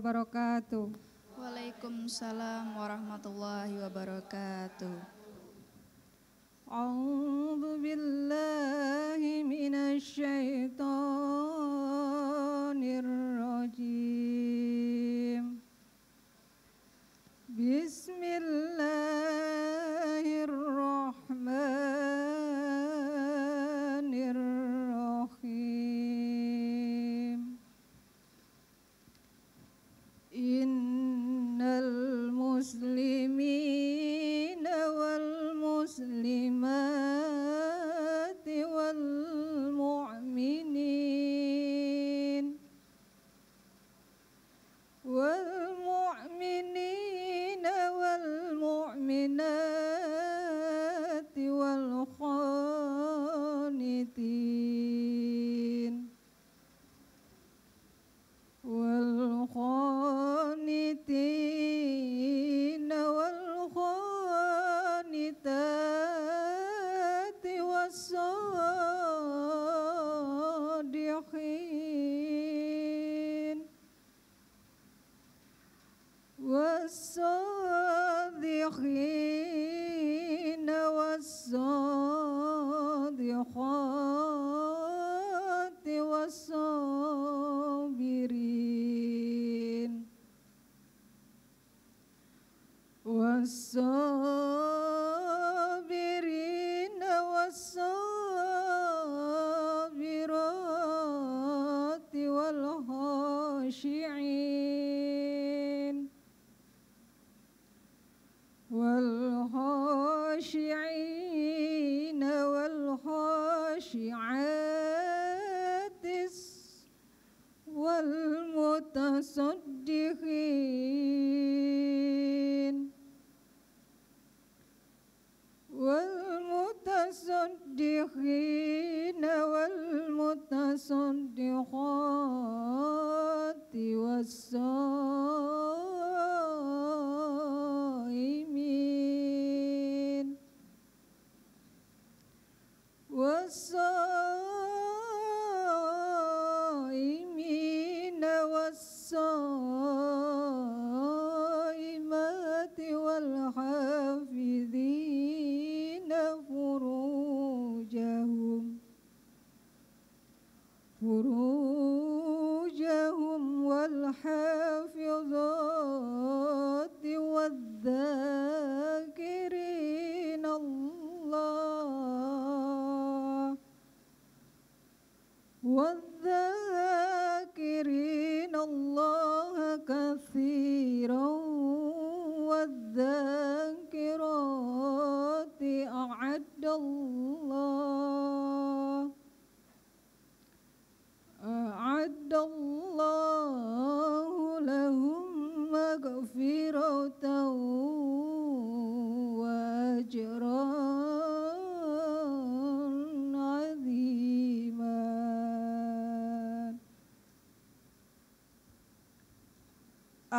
wabarakatuh. Waalaikumsalam warahmatullahi wabarakatuh. A'udzu billahi minasy syaithanir rajim. Bismillahirrahmanirrahim. muslimin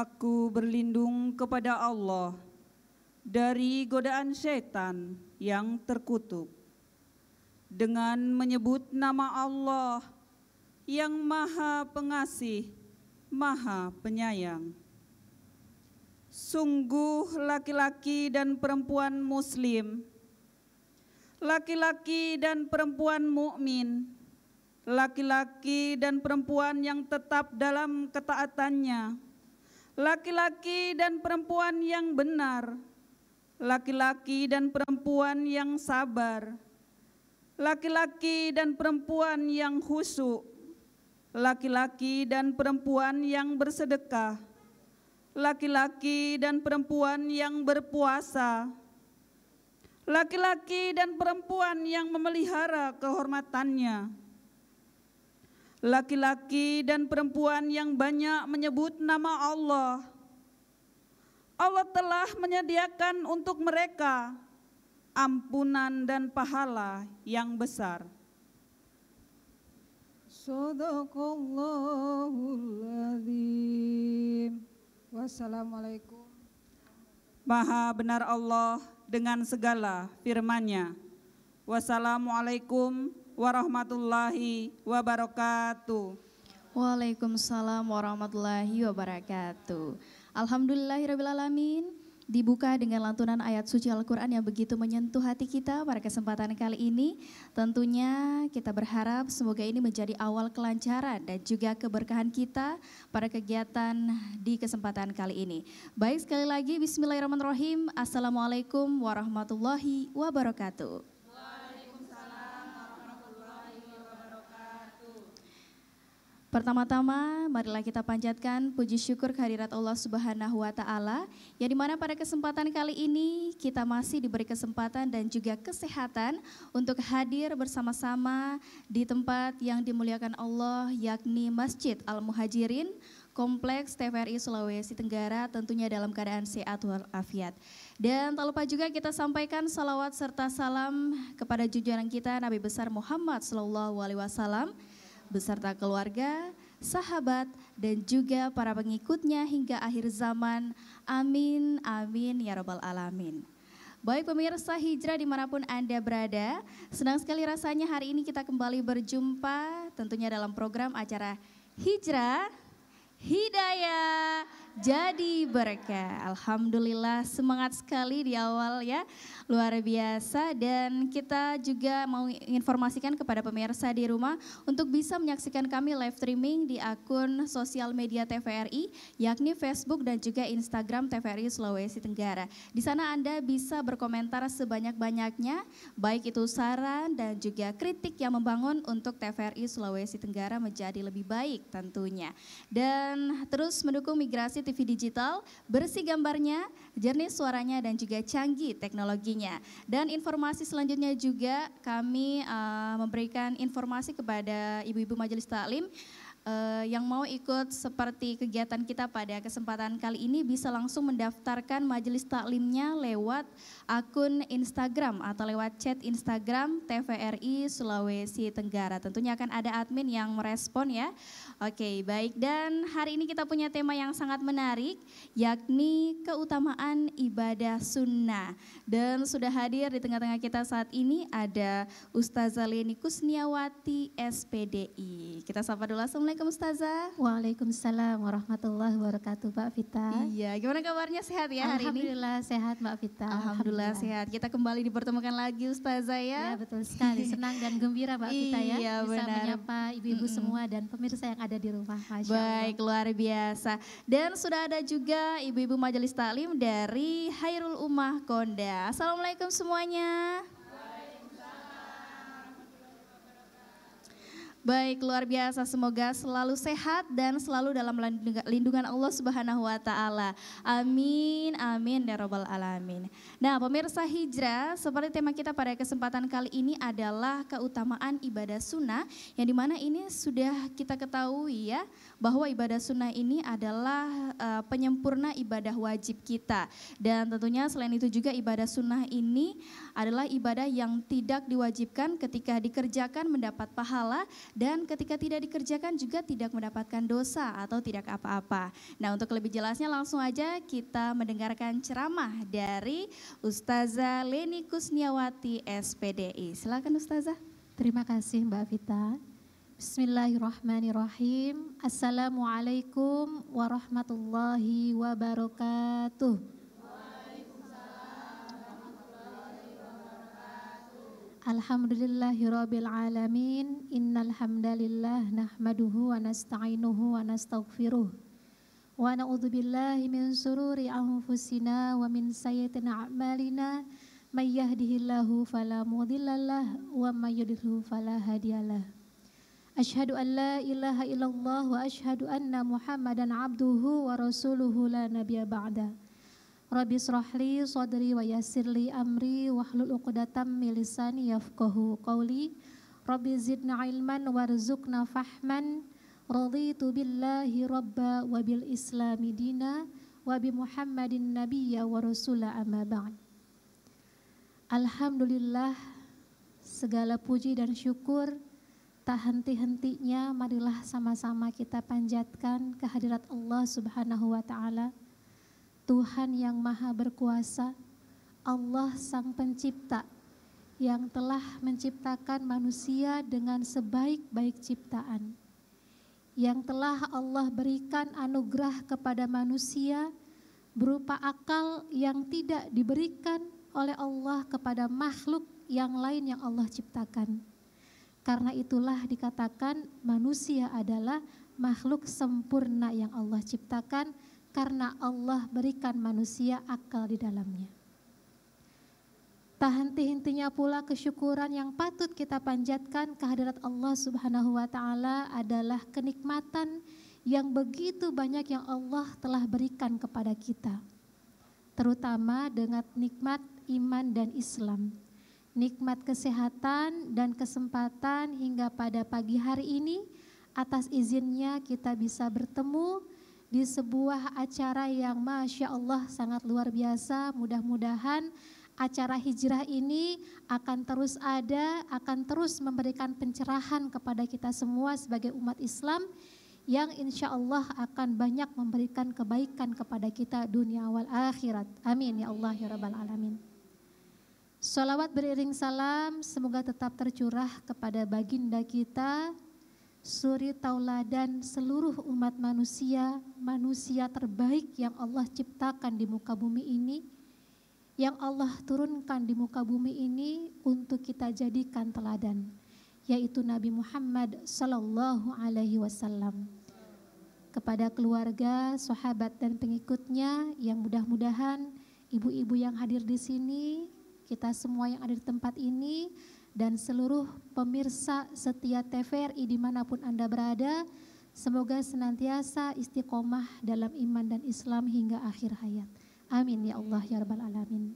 aku berlindung kepada Allah dari godaan setan yang terkutuk dengan menyebut nama Allah yang Maha Pengasih, Maha Penyayang. Sungguh laki-laki dan perempuan muslim, laki-laki dan perempuan mukmin, laki-laki dan perempuan yang tetap dalam ketaatannya laki-laki dan perempuan yang benar, laki-laki dan perempuan yang sabar, laki-laki dan perempuan yang khusyuk, laki-laki dan perempuan yang bersedekah, laki-laki dan perempuan yang berpuasa, laki-laki dan perempuan yang memelihara kehormatannya, laki-laki dan perempuan yang banyak menyebut nama Allah. Allah telah menyediakan untuk mereka ampunan dan pahala yang besar. Wassalamualaikum. Maha benar Allah dengan segala firman-Nya. Wassalamualaikum warahmatullahi wabarakatuh. Waalaikumsalam warahmatullahi wabarakatuh. Alhamdulillahirrahmanirrahim. Dibuka dengan lantunan ayat suci Al-Quran yang begitu menyentuh hati kita pada kesempatan kali ini. Tentunya kita berharap semoga ini menjadi awal kelancaran dan juga keberkahan kita pada kegiatan di kesempatan kali ini. Baik sekali lagi Bismillahirrahmanirrahim. Assalamualaikum warahmatullahi wabarakatuh. Pertama-tama, marilah kita panjatkan puji syukur kehadirat Allah Subhanahu wa taala, yang dimana pada kesempatan kali ini kita masih diberi kesempatan dan juga kesehatan untuk hadir bersama-sama di tempat yang dimuliakan Allah yakni Masjid Al-Muhajirin Kompleks TVRI Sulawesi Tenggara tentunya dalam keadaan sehat walafiat. Dan tak lupa juga kita sampaikan salawat serta salam kepada junjungan kita Nabi besar Muhammad Sallallahu Alaihi Wasallam beserta keluarga, sahabat, dan juga para pengikutnya hingga akhir zaman. Amin, amin, ya Rabbal alamin. Baik pemirsa hijrah dimanapun Anda berada, senang sekali rasanya hari ini kita kembali berjumpa tentunya dalam program acara Hijrah, Hidayah, jadi berkah. Alhamdulillah semangat sekali di awal ya. Luar biasa dan kita juga mau informasikan kepada pemirsa di rumah untuk bisa menyaksikan kami live streaming di akun sosial media TVRI yakni Facebook dan juga Instagram TVRI Sulawesi Tenggara. Di sana Anda bisa berkomentar sebanyak-banyaknya baik itu saran dan juga kritik yang membangun untuk TVRI Sulawesi Tenggara menjadi lebih baik tentunya. Dan terus mendukung migrasi TV digital, bersih gambarnya, jernih suaranya dan juga canggih teknologinya. Dan informasi selanjutnya juga kami uh, memberikan informasi kepada ibu-ibu majelis taklim uh, yang mau ikut seperti kegiatan kita pada kesempatan kali ini bisa langsung mendaftarkan majelis taklimnya lewat akun Instagram atau lewat chat Instagram TVRI Sulawesi Tenggara. Tentunya akan ada admin yang merespon ya Oke, baik. Dan hari ini kita punya tema yang sangat menarik, yakni keutamaan ibadah sunnah. Dan sudah hadir di tengah-tengah kita saat ini ada Ustazah Leni Kusniawati, SPDI. Kita sapa dulu. Assalamualaikum Ustazah. Waalaikumsalam warahmatullahi wabarakatuh Pak Vita. Iya, gimana kabarnya sehat ya hari ini? Alhamdulillah sehat Mbak Vita. Alhamdulillah, Alhamdulillah sehat. Kita kembali dipertemukan lagi Ustazah ya. Iya, betul sekali, senang dan gembira Mbak iya, Vita ya. Iya, Bisa menyapa ibu-ibu semua dan pemirsa yang ada ada di rumah. Masya Allah. Baik, luar biasa. Dan sudah ada juga ibu-ibu majelis taklim dari Hairul Umah Konda. Assalamualaikum semuanya. Baik, luar biasa. Semoga selalu sehat dan selalu dalam lindungan Allah Subhanahu wa taala. Amin, amin ya rabbal alamin. Nah, pemirsa hijrah, seperti tema kita pada kesempatan kali ini adalah keutamaan ibadah sunnah yang dimana ini sudah kita ketahui ya bahwa ibadah sunnah ini adalah eh, penyempurna ibadah wajib kita. Dan tentunya selain itu juga ibadah sunnah ini adalah ibadah yang tidak diwajibkan ketika dikerjakan mendapat pahala dan ketika tidak dikerjakan juga tidak mendapatkan dosa atau tidak apa-apa. Nah, untuk lebih jelasnya langsung aja kita mendengarkan ceramah dari Ustazah Leni Kusniawati SPDI. Silakan Ustazah. Terima kasih Mbak Vita. Bismillahirrahmanirrahim. Assalamualaikum warahmatullahi wabarakatuh. Alhamdulillahirabbil alamin. Innal hamdalillah nahmaduhu wa nasta'inuhu wa nastaghfiruh. Wa na'udzubillahi min sururi anfusina wa min sayyiati a'malina. May yahdihillahu fala mudhillalah wa may yudhlilhu fala hadiyalah. Ashhadu an la ilaha illallah wa ashhadu anna Muhammadan abduhu wa rasuluhu la nabiyya ba'da. Rabbi srohli sodri wa yassirli amri wahlul uqdatam min lisani yafqahu qawli. Rabbi zidna ilman warzuqna fahman. Raditu billahi rabba wa bil islami dina wa bi Muhammadin nabiyya wa rasula amma ba'd. Alhamdulillah segala puji dan syukur tak henti-hentinya marilah sama-sama kita panjatkan kehadirat Allah Subhanahu wa taala Tuhan yang Maha Berkuasa, Allah Sang Pencipta, yang telah menciptakan manusia dengan sebaik-baik ciptaan, yang telah Allah berikan anugerah kepada manusia berupa akal yang tidak diberikan oleh Allah kepada makhluk yang lain yang Allah ciptakan. Karena itulah dikatakan manusia adalah makhluk sempurna yang Allah ciptakan karena Allah berikan manusia akal di dalamnya. Tak henti-hentinya pula kesyukuran yang patut kita panjatkan kehadirat Allah Subhanahu wa taala adalah kenikmatan yang begitu banyak yang Allah telah berikan kepada kita. Terutama dengan nikmat iman dan Islam. Nikmat kesehatan dan kesempatan hingga pada pagi hari ini atas izinnya kita bisa bertemu di sebuah acara yang Masya Allah sangat luar biasa. Mudah-mudahan acara hijrah ini akan terus ada, akan terus memberikan pencerahan kepada kita semua sebagai umat Islam yang insya Allah akan banyak memberikan kebaikan kepada kita dunia awal akhirat. Amin ya Allah ya Rabbal Alamin. Salawat beriring salam semoga tetap tercurah kepada baginda kita suri tauladan seluruh umat manusia, manusia terbaik yang Allah ciptakan di muka bumi ini, yang Allah turunkan di muka bumi ini untuk kita jadikan teladan, yaitu Nabi Muhammad Sallallahu Alaihi Wasallam. Kepada keluarga, sahabat, dan pengikutnya yang mudah-mudahan ibu-ibu yang hadir di sini, kita semua yang ada di tempat ini, dan seluruh pemirsa setia TVRI dimanapun Anda berada. Semoga senantiasa istiqomah dalam iman dan Islam hingga akhir hayat. Amin ya Allah ya Rabbal Alamin.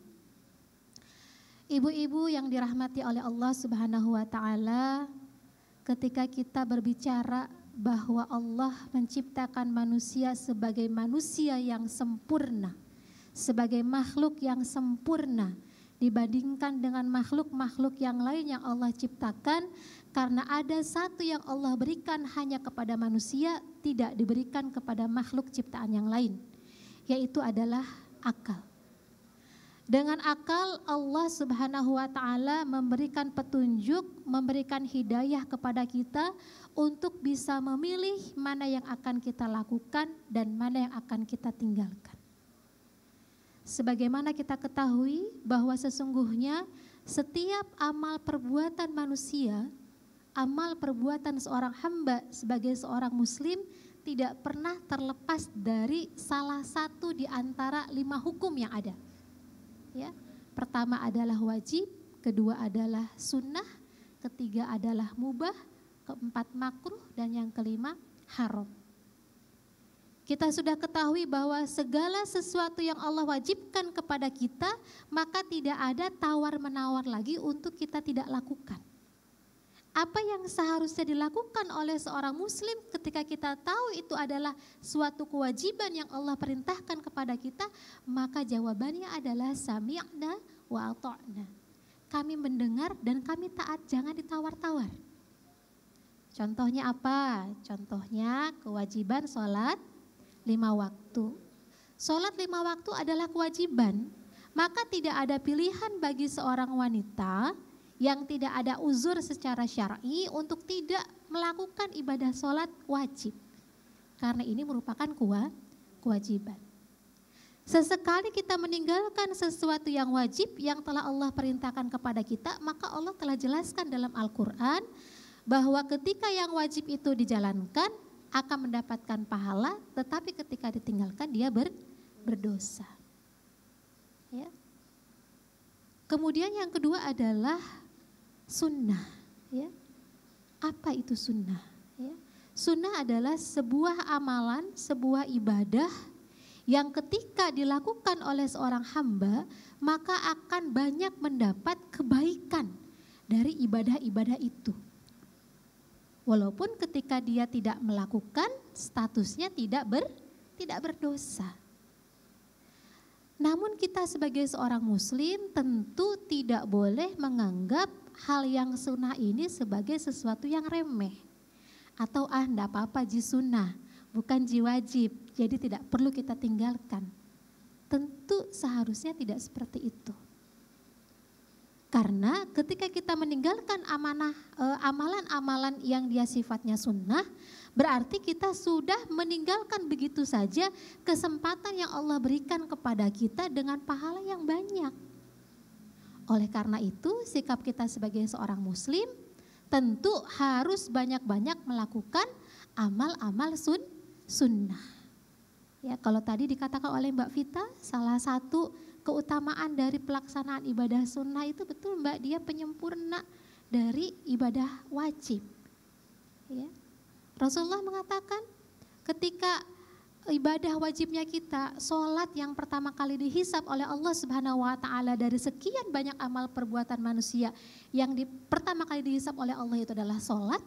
Ibu-ibu yang dirahmati oleh Allah Subhanahu wa Ta'ala, ketika kita berbicara bahwa Allah menciptakan manusia sebagai manusia yang sempurna, sebagai makhluk yang sempurna, dibandingkan dengan makhluk-makhluk yang lain yang Allah ciptakan karena ada satu yang Allah berikan hanya kepada manusia tidak diberikan kepada makhluk ciptaan yang lain yaitu adalah akal. Dengan akal Allah Subhanahu wa taala memberikan petunjuk, memberikan hidayah kepada kita untuk bisa memilih mana yang akan kita lakukan dan mana yang akan kita tinggalkan. Sebagaimana kita ketahui bahwa sesungguhnya setiap amal perbuatan manusia, amal perbuatan seorang hamba sebagai seorang muslim tidak pernah terlepas dari salah satu di antara lima hukum yang ada. Ya, pertama adalah wajib, kedua adalah sunnah, ketiga adalah mubah, keempat makruh, dan yang kelima haram. Kita sudah ketahui bahwa segala sesuatu yang Allah wajibkan kepada kita, maka tidak ada tawar-menawar lagi untuk kita tidak lakukan. Apa yang seharusnya dilakukan oleh seorang Muslim ketika kita tahu itu adalah suatu kewajiban yang Allah perintahkan kepada kita, maka jawabannya adalah sami'na wa ta'na". Kami mendengar dan kami taat, jangan ditawar-tawar. Contohnya apa? Contohnya kewajiban sholat lima waktu. Sholat lima waktu adalah kewajiban, maka tidak ada pilihan bagi seorang wanita yang tidak ada uzur secara syar'i untuk tidak melakukan ibadah sholat wajib. Karena ini merupakan kuah kewajiban. Sesekali kita meninggalkan sesuatu yang wajib yang telah Allah perintahkan kepada kita, maka Allah telah jelaskan dalam Al-Quran bahwa ketika yang wajib itu dijalankan, akan mendapatkan pahala, tetapi ketika ditinggalkan dia ber, berdosa. Ya. Kemudian yang kedua adalah sunnah. Ya. Apa itu sunnah? Ya. Sunnah adalah sebuah amalan, sebuah ibadah yang ketika dilakukan oleh seorang hamba maka akan banyak mendapat kebaikan dari ibadah-ibadah itu. Walaupun ketika dia tidak melakukan, statusnya tidak ber tidak berdosa. Namun kita sebagai seorang muslim tentu tidak boleh menganggap hal yang sunnah ini sebagai sesuatu yang remeh. Atau ah enggak apa-apa ji sunnah, bukan ji wajib, jadi tidak perlu kita tinggalkan. Tentu seharusnya tidak seperti itu. Karena ketika kita meninggalkan amanah eh, amalan-amalan eh, yang dia sifatnya sunnah, berarti kita sudah meninggalkan begitu saja kesempatan yang Allah berikan kepada kita dengan pahala yang banyak. Oleh karena itu, sikap kita sebagai seorang muslim tentu harus banyak-banyak melakukan amal-amal sun sunnah. Ya, kalau tadi dikatakan oleh Mbak Vita, salah satu keutamaan dari pelaksanaan ibadah sunnah itu betul Mbak, dia penyempurna dari ibadah wajib. Ya. Rasulullah mengatakan ketika ibadah wajibnya kita, sholat yang pertama kali dihisap oleh Allah Subhanahu wa Ta'ala dari sekian banyak amal perbuatan manusia yang di, pertama kali dihisap oleh Allah itu adalah sholat.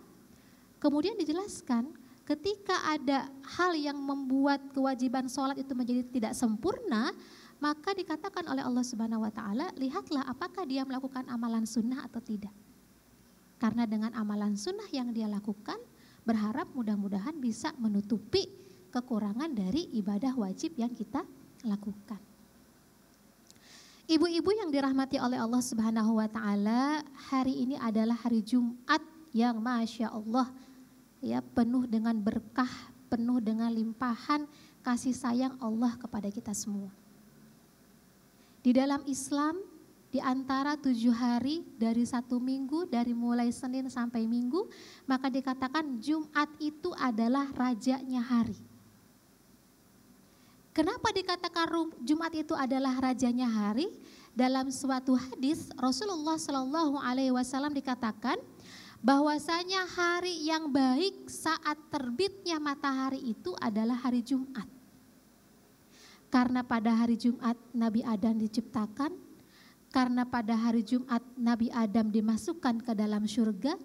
Kemudian dijelaskan ketika ada hal yang membuat kewajiban sholat itu menjadi tidak sempurna, maka dikatakan oleh Allah Subhanahu wa taala, lihatlah apakah dia melakukan amalan sunnah atau tidak. Karena dengan amalan sunnah yang dia lakukan, berharap mudah-mudahan bisa menutupi kekurangan dari ibadah wajib yang kita lakukan. Ibu-ibu yang dirahmati oleh Allah Subhanahu wa taala, hari ini adalah hari Jumat yang Masya Allah ya penuh dengan berkah, penuh dengan limpahan kasih sayang Allah kepada kita semua. Di dalam Islam, di antara tujuh hari dari satu minggu, dari mulai Senin sampai Minggu, maka dikatakan Jumat itu adalah rajanya hari. Kenapa dikatakan Jumat itu adalah rajanya hari? Dalam suatu hadis Rasulullah Shallallahu Alaihi Wasallam dikatakan bahwasanya hari yang baik saat terbitnya matahari itu adalah hari Jumat. Karena pada hari Jumat Nabi Adam diciptakan, karena pada hari Jumat Nabi Adam dimasukkan ke dalam surga,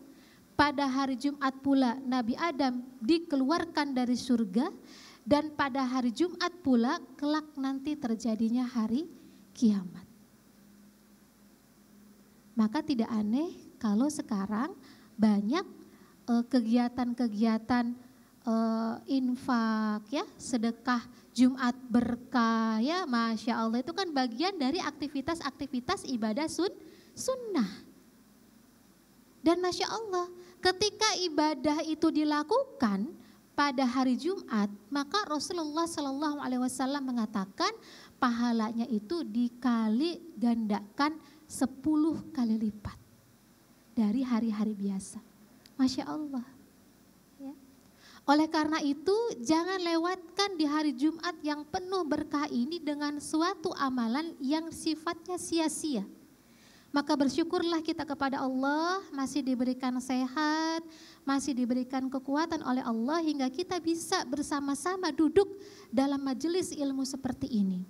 pada hari Jumat pula Nabi Adam dikeluarkan dari surga, dan pada hari Jumat pula kelak nanti terjadinya hari kiamat. Maka tidak aneh kalau sekarang banyak eh, kegiatan-kegiatan uh, infak ya, sedekah Jumat berkah ya, masya Allah itu kan bagian dari aktivitas-aktivitas ibadah sun sunnah. Dan masya Allah, ketika ibadah itu dilakukan pada hari Jumat, maka Rasulullah Shallallahu Alaihi Wasallam mengatakan pahalanya itu dikali gandakan sepuluh kali lipat dari hari-hari biasa. Masya Allah. Oleh karena itu, jangan lewatkan di hari Jumat yang penuh berkah ini dengan suatu amalan yang sifatnya sia-sia. Maka bersyukurlah kita kepada Allah masih diberikan sehat, masih diberikan kekuatan oleh Allah hingga kita bisa bersama-sama duduk dalam majelis ilmu seperti ini.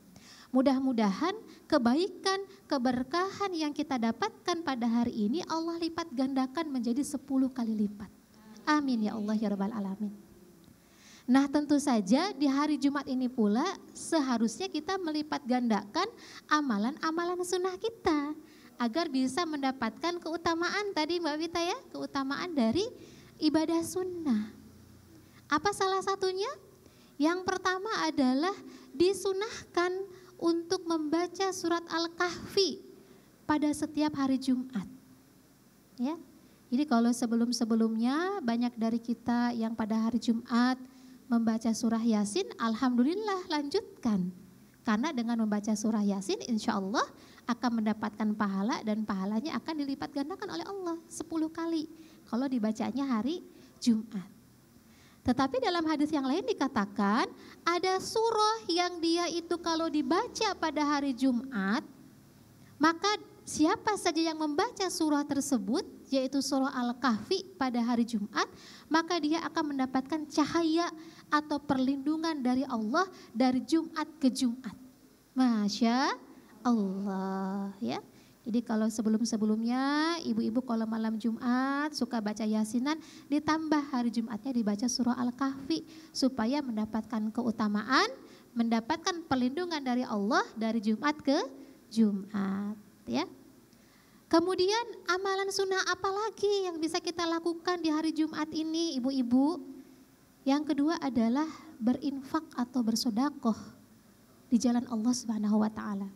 Mudah-mudahan kebaikan, keberkahan yang kita dapatkan pada hari ini Allah lipat gandakan menjadi 10 kali lipat. Amin ya Allah ya Rabbal Alamin. Nah tentu saja di hari Jumat ini pula seharusnya kita melipat gandakan amalan-amalan sunnah kita agar bisa mendapatkan keutamaan tadi Mbak Wita ya, keutamaan dari ibadah sunnah. Apa salah satunya? Yang pertama adalah disunahkan untuk membaca surat Al-Kahfi pada setiap hari Jumat. Ya, jadi kalau sebelum-sebelumnya banyak dari kita yang pada hari Jumat membaca surah Yasin, Alhamdulillah lanjutkan. Karena dengan membaca surah Yasin insya Allah akan mendapatkan pahala dan pahalanya akan dilipat gandakan oleh Allah 10 kali kalau dibacanya hari Jumat. Tetapi dalam hadis yang lain dikatakan ada surah yang dia itu kalau dibaca pada hari Jumat maka siapa saja yang membaca surah tersebut yaitu surah Al-Kahfi pada hari Jumat, maka dia akan mendapatkan cahaya atau perlindungan dari Allah dari Jumat ke Jumat. Masya Allah ya. Jadi kalau sebelum-sebelumnya ibu-ibu kalau malam Jumat suka baca yasinan ditambah hari Jumatnya dibaca surah Al-Kahfi supaya mendapatkan keutamaan, mendapatkan perlindungan dari Allah dari Jumat ke Jumat ya. Kemudian amalan sunnah apa lagi yang bisa kita lakukan di hari Jumat ini ibu-ibu? Yang kedua adalah berinfak atau bersodakoh di jalan Allah Subhanahu wa taala.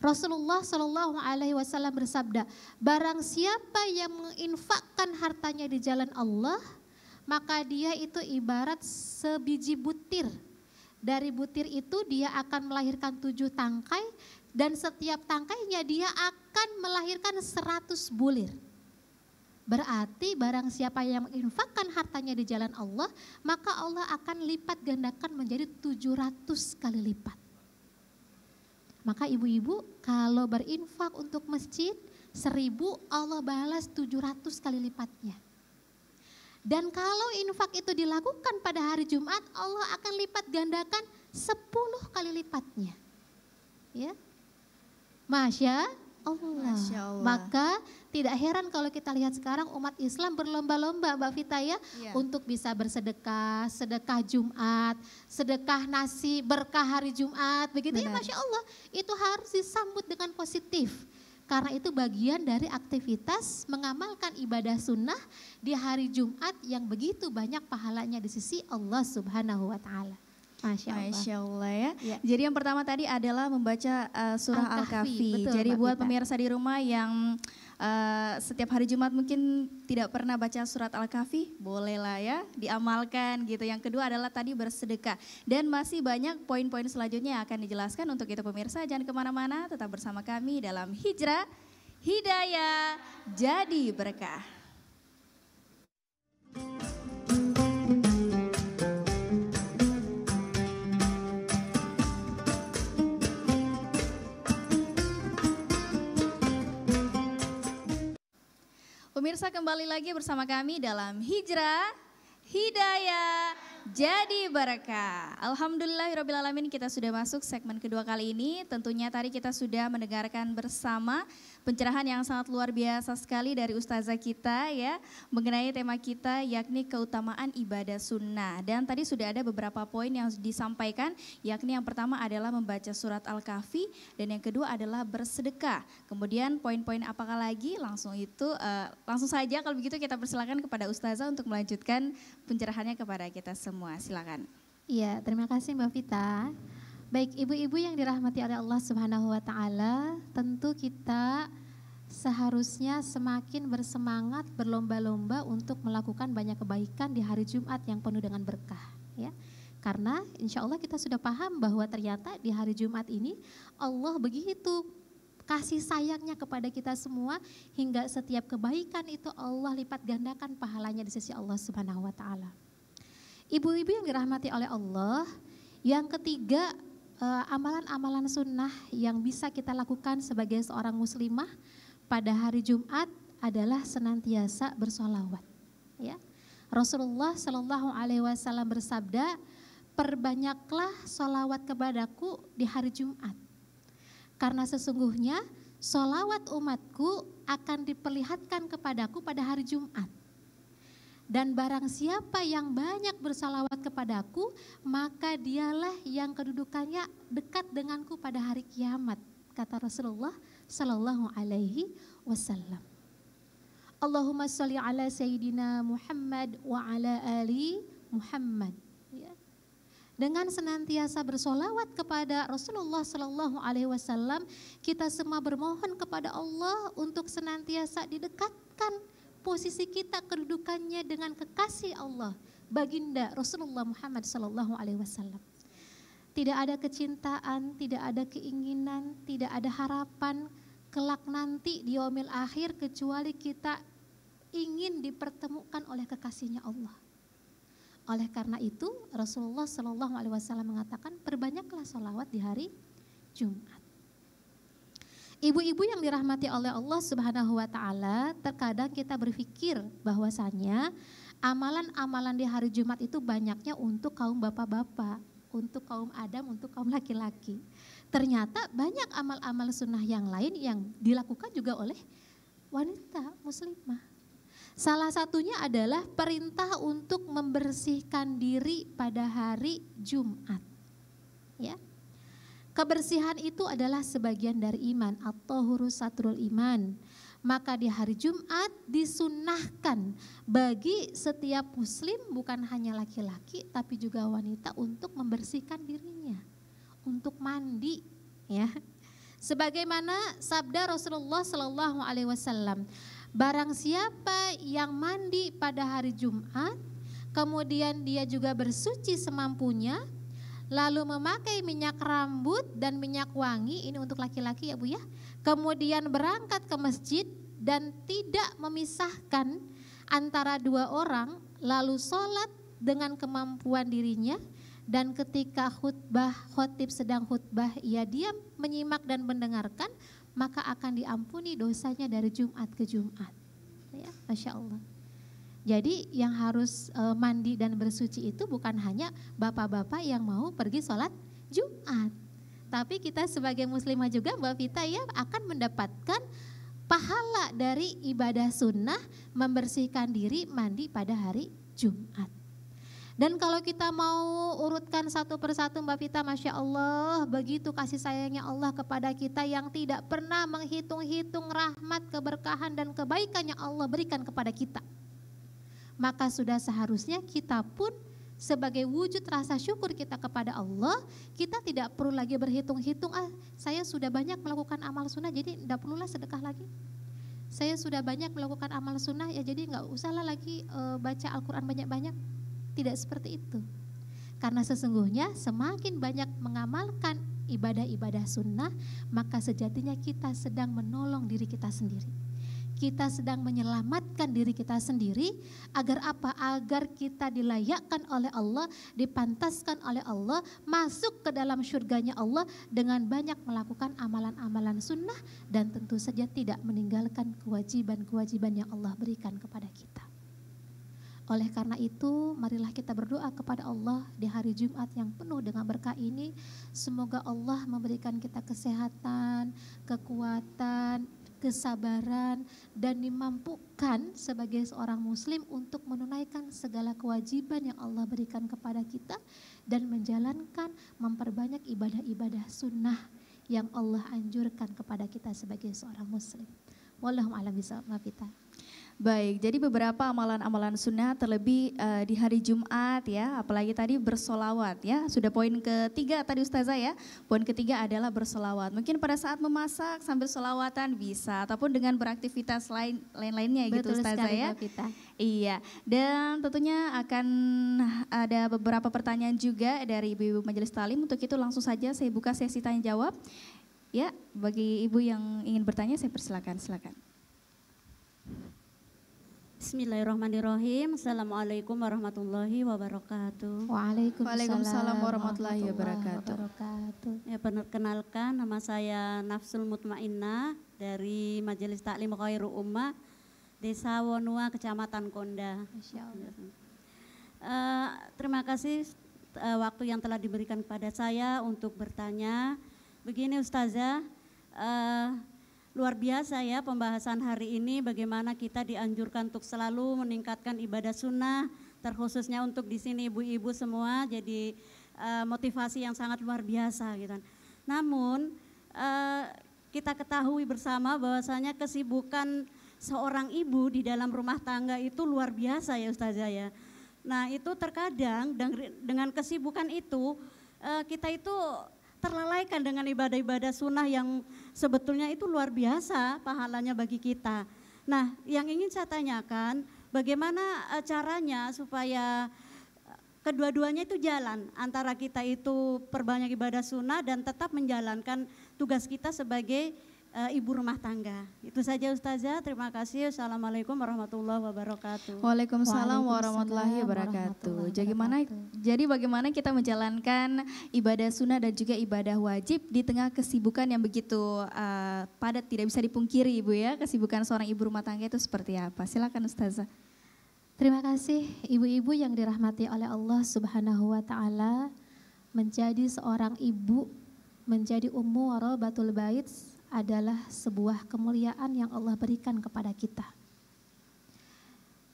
Rasulullah Shallallahu alaihi wasallam bersabda, barang siapa yang menginfakkan hartanya di jalan Allah, maka dia itu ibarat sebiji butir. Dari butir itu dia akan melahirkan tujuh tangkai dan setiap tangkainya dia akan melahirkan seratus bulir. Berarti barang siapa yang menginfakkan hartanya di jalan Allah, maka Allah akan lipat gandakan menjadi tujuh ratus kali lipat. Maka ibu-ibu kalau berinfak untuk masjid, seribu Allah balas tujuh ratus kali lipatnya. Dan kalau infak itu dilakukan pada hari Jumat, Allah akan lipat gandakan sepuluh kali lipatnya. Ya, Masya Allah. Masya Allah. Maka tidak heran kalau kita lihat sekarang umat Islam berlomba-lomba Mbak Vita ya, ya untuk bisa bersedekah, sedekah Jumat, sedekah nasi berkah hari Jumat begitu ya, Benar. ya Masya Allah itu harus disambut dengan positif. Karena itu bagian dari aktivitas mengamalkan ibadah sunnah di hari Jumat yang begitu banyak pahalanya di sisi Allah Subhanahu wa Ta'ala. Masya Allah. Masya Allah ya. ya. Jadi yang pertama tadi adalah membaca uh, surah Al-Kahfi. Jadi Mbak buat Bita. pemirsa di rumah yang uh, setiap hari Jumat mungkin tidak pernah baca surat Al-Kahfi, bolehlah ya diamalkan gitu. Yang kedua adalah tadi bersedekah. Dan masih banyak poin-poin selanjutnya yang akan dijelaskan untuk itu pemirsa. Jangan kemana-mana, tetap bersama kami dalam Hijrah, Hidayah, Jadi Berkah. Pemirsa kembali lagi bersama kami dalam Hijrah, Hidayah, Jadi Berkah. Alhamdulillahirrohmanirrohim kita sudah masuk segmen kedua kali ini. Tentunya tadi kita sudah mendengarkan bersama pencerahan yang sangat luar biasa sekali dari ustazah kita ya mengenai tema kita yakni keutamaan ibadah sunnah. Dan tadi sudah ada beberapa poin yang disampaikan yakni yang pertama adalah membaca surat Al-Kahfi dan yang kedua adalah bersedekah. Kemudian poin-poin apakah lagi langsung itu uh, langsung saja kalau begitu kita persilakan kepada ustazah untuk melanjutkan pencerahannya kepada kita semua. Silakan. Iya, terima kasih Mbak Vita. Baik, ibu-ibu yang dirahmati oleh Allah Subhanahu wa taala, tentu kita seharusnya semakin bersemangat berlomba-lomba untuk melakukan banyak kebaikan di hari Jumat yang penuh dengan berkah, ya. Karena insya Allah kita sudah paham bahwa ternyata di hari Jumat ini Allah begitu kasih sayangnya kepada kita semua hingga setiap kebaikan itu Allah lipat gandakan pahalanya di sisi Allah Subhanahu wa taala. Ibu-ibu yang dirahmati oleh Allah, yang ketiga Eh, amalan-amalan sunnah yang bisa kita lakukan sebagai seorang muslimah pada hari Jumat adalah senantiasa bersolawat. Ya. Rasulullah Shallallahu Alaihi Wasallam bersabda, perbanyaklah solawat kepadaku di hari Jumat, karena sesungguhnya solawat umatku akan diperlihatkan kepadaku pada hari Jumat. Dan barang siapa yang banyak bersalawat kepadaku, maka dialah yang kedudukannya dekat denganku pada hari kiamat, kata Rasulullah Sallallahu Alaihi Wasallam. Allahumma salli ala Sayyidina Muhammad wa ala ali Muhammad. Ya. Dengan senantiasa bersolawat kepada Rasulullah Sallallahu Alaihi Wasallam, kita semua bermohon kepada Allah untuk senantiasa didekatkan posisi kita kedudukannya dengan kekasih Allah, baginda Rasulullah Muhammad sallallahu alaihi wasallam. Tidak ada kecintaan, tidak ada keinginan, tidak ada harapan kelak nanti di omil akhir kecuali kita ingin dipertemukan oleh kekasihnya Allah. Oleh karena itu Rasulullah SAW Alaihi Wasallam mengatakan perbanyaklah sholawat di hari Jumat. Ibu-ibu yang dirahmati oleh Allah Subhanahu wa taala, terkadang kita berpikir bahwasanya amalan-amalan di hari Jumat itu banyaknya untuk kaum bapak-bapak, untuk kaum Adam, untuk kaum laki-laki. Ternyata banyak amal-amal sunnah yang lain yang dilakukan juga oleh wanita muslimah. Salah satunya adalah perintah untuk membersihkan diri pada hari Jumat. Ya. Kebersihan itu adalah sebagian dari iman atau huruf satrul iman. Maka di hari Jumat disunahkan bagi setiap muslim bukan hanya laki-laki tapi juga wanita untuk membersihkan dirinya, untuk mandi ya. Sebagaimana sabda Rasulullah Shallallahu alaihi wasallam, barang siapa yang mandi pada hari Jumat kemudian dia juga bersuci semampunya, lalu memakai minyak rambut dan minyak wangi, ini untuk laki-laki ya Bu ya, kemudian berangkat ke masjid dan tidak memisahkan antara dua orang, lalu sholat dengan kemampuan dirinya, dan ketika khutbah khotib sedang khutbah, ia diam menyimak dan mendengarkan, maka akan diampuni dosanya dari Jumat ke Jumat. Ya, Masya Allah. Jadi yang harus eh, mandi dan bersuci itu bukan hanya bapak-bapak yang mau pergi sholat Jumat. Tapi kita sebagai muslimah juga Mbak Vita ya akan mendapatkan pahala dari ibadah sunnah membersihkan diri mandi pada hari Jumat. Dan kalau kita mau urutkan satu persatu Mbak Vita, Masya Allah, begitu kasih sayangnya Allah kepada kita yang tidak pernah menghitung-hitung rahmat, keberkahan, dan kebaikan yang Allah berikan kepada kita maka sudah seharusnya kita pun sebagai wujud rasa syukur kita kepada Allah, kita tidak perlu lagi berhitung-hitung, ah saya sudah banyak melakukan amal sunnah, jadi tidak perlulah sedekah lagi. Saya sudah banyak melakukan amal sunnah, ya jadi nggak usahlah lagi e, baca Al-Quran banyak-banyak. Tidak seperti itu. Karena sesungguhnya semakin banyak mengamalkan ibadah-ibadah sunnah, maka sejatinya kita sedang menolong diri kita sendiri kita sedang menyelamatkan diri kita sendiri agar apa? Agar kita dilayakkan oleh Allah, dipantaskan oleh Allah, masuk ke dalam surganya Allah dengan banyak melakukan amalan-amalan sunnah dan tentu saja tidak meninggalkan kewajiban-kewajiban yang Allah berikan kepada kita. Oleh karena itu, marilah kita berdoa kepada Allah di hari Jumat yang penuh dengan berkah ini. Semoga Allah memberikan kita kesehatan, kekuatan, kesabaran, dan dimampukan sebagai seorang muslim untuk menunaikan segala kewajiban yang Allah berikan kepada kita dan menjalankan memperbanyak ibadah-ibadah sunnah yang Allah anjurkan kepada kita sebagai seorang muslim. Wallahu a'lam bishawab. Baik, jadi beberapa amalan-amalan sunnah terlebih uh, di hari Jumat ya, apalagi tadi bersolawat ya. Sudah poin ketiga tadi Ustazah ya, poin ketiga adalah bersolawat. Mungkin pada saat memasak sambil solawatan bisa, ataupun dengan beraktivitas lain lain-lainnya gitu Ustazah ya. Kita. Iya, dan tentunya akan ada beberapa pertanyaan juga dari ibu-ibu majelis talim. Untuk itu langsung saja saya buka sesi tanya jawab. Ya, bagi ibu yang ingin bertanya saya persilakan, silakan. Bismillahirrahmanirrahim. Assalamualaikum warahmatullahi wabarakatuh. Waalaikumsalam, Waalaikumsalam warahmatullahi wabarakatuh. Ya, perkenalkan nama saya Nafsul Mutmainnah dari Majelis Taklim Khairu Ummah Desa Wonua Kecamatan Konda. Uh, terima kasih uh, waktu yang telah diberikan kepada saya untuk bertanya. Begini Ustazah, uh, Luar biasa ya pembahasan hari ini bagaimana kita dianjurkan untuk selalu meningkatkan ibadah sunnah, terkhususnya untuk di sini ibu-ibu semua jadi uh, motivasi yang sangat luar biasa gitu. Kan. Namun uh, kita ketahui bersama bahwasanya kesibukan seorang ibu di dalam rumah tangga itu luar biasa ya Ustazah ya. Nah itu terkadang dengan kesibukan itu eh, kita itu terlalaikan dengan ibadah-ibadah sunnah yang sebetulnya itu luar biasa pahalanya bagi kita. Nah, yang ingin saya tanyakan, bagaimana eh, caranya supaya eh, kedua-duanya itu jalan antara kita itu perbanyak ibadah sunnah dan tetap menjalankan tugas kita sebagai Eh, ibu rumah tangga. Itu saja Ustazah, terima kasih. Assalamualaikum warahmatullahi wabarakatuh. Waalaikumsalam, warahmatullahi wabarakatuh. Jadi bagaimana jadi bagaimana kita menjalankan ibadah sunnah dan juga ibadah wajib di tengah kesibukan yang begitu uh, padat tidak bisa dipungkiri Ibu ya, kesibukan seorang ibu rumah tangga itu seperti apa? Silakan Ustazah. Terima kasih ibu-ibu yang dirahmati oleh Allah Subhanahu wa taala menjadi seorang ibu menjadi ummu warabatul bait adalah sebuah kemuliaan yang Allah berikan kepada kita.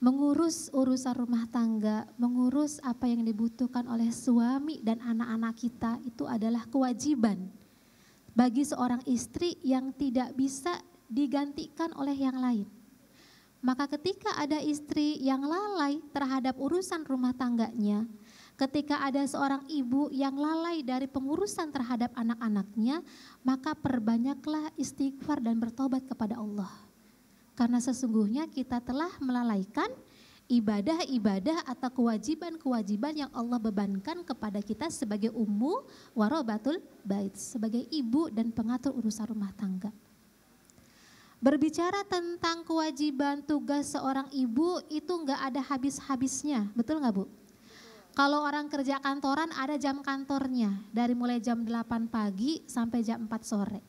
Mengurus urusan rumah tangga, mengurus apa yang dibutuhkan oleh suami dan anak-anak kita itu adalah kewajiban bagi seorang istri yang tidak bisa digantikan oleh yang lain. Maka ketika ada istri yang lalai terhadap urusan rumah tangganya, Ketika ada seorang ibu yang lalai dari pengurusan terhadap anak-anaknya, maka perbanyaklah istighfar dan bertobat kepada Allah. Karena sesungguhnya kita telah melalaikan ibadah-ibadah atau kewajiban-kewajiban yang Allah bebankan kepada kita sebagai ummu warobatul bait, sebagai ibu dan pengatur urusan rumah tangga. Berbicara tentang kewajiban tugas seorang ibu itu nggak ada habis-habisnya, betul nggak Bu? Kalau orang kerja kantoran ada jam kantornya dari mulai jam 8 pagi sampai jam 4 sore.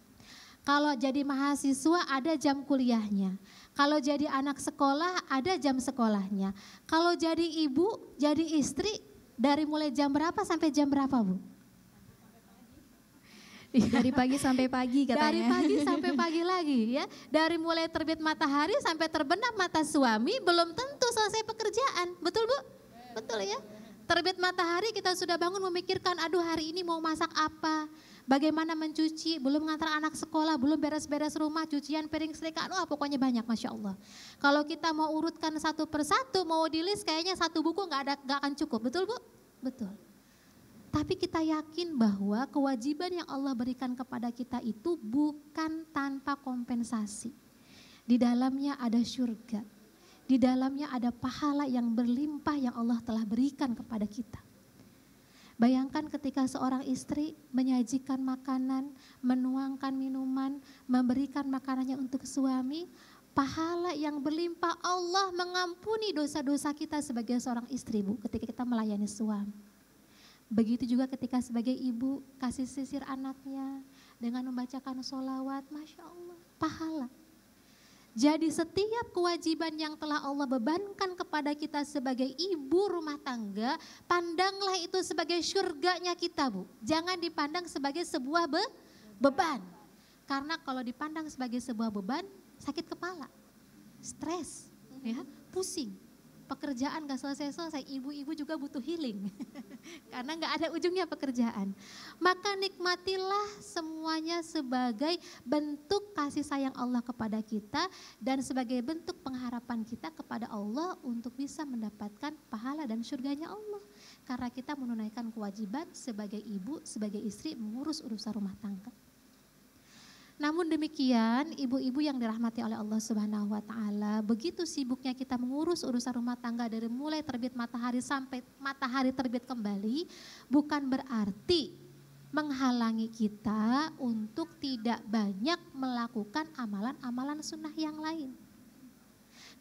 Kalau jadi mahasiswa ada jam kuliahnya. Kalau jadi anak sekolah ada jam sekolahnya. Kalau jadi ibu, jadi istri dari mulai jam berapa sampai jam berapa, Bu? Dari pagi sampai pagi katanya. Dari pagi sampai pagi lagi ya. Dari mulai terbit matahari sampai terbenam mata suami belum tentu selesai pekerjaan. Betul Bu? Betul ya? Terbit matahari kita sudah bangun memikirkan, aduh hari ini mau masak apa, bagaimana mencuci, belum ngantar anak sekolah, belum beres-beres rumah, cucian piring setrika, wah pokoknya banyak Masya Allah. Kalau kita mau urutkan satu persatu, mau di list kayaknya satu buku gak, ada nggak akan cukup, betul Bu? Betul. Tapi kita yakin bahwa kewajiban yang Allah berikan kepada kita itu bukan tanpa kompensasi. Di dalamnya ada syurga di dalamnya ada pahala yang berlimpah yang Allah telah berikan kepada kita. Bayangkan ketika seorang istri menyajikan makanan, menuangkan minuman, memberikan makanannya untuk suami, pahala yang berlimpah Allah mengampuni dosa-dosa kita sebagai seorang istri, Bu, ketika kita melayani suami. Begitu juga ketika sebagai ibu kasih sisir anaknya dengan membacakan sholawat, Masya Allah, pahala jadi setiap kewajiban yang telah Allah bebankan kepada kita sebagai ibu rumah tangga, pandanglah itu sebagai surganya kita Bu. Jangan dipandang sebagai sebuah be beban. Karena kalau dipandang sebagai sebuah beban, sakit kepala, stres, ya, pusing pekerjaan gak selesai-selesai, ibu-ibu juga butuh healing. Karena gak ada ujungnya pekerjaan. Maka nikmatilah semuanya sebagai bentuk kasih sayang Allah kepada kita dan sebagai bentuk pengharapan kita kepada Allah untuk bisa mendapatkan pahala dan surganya Allah. Karena kita menunaikan kewajiban sebagai ibu, sebagai istri mengurus urusan rumah tangga. Namun demikian, ibu-ibu yang dirahmati oleh Allah Subhanahu wa taala, begitu sibuknya kita mengurus urusan rumah tangga dari mulai terbit matahari sampai matahari terbit kembali, bukan berarti menghalangi kita untuk tidak banyak melakukan amalan-amalan sunnah yang lain.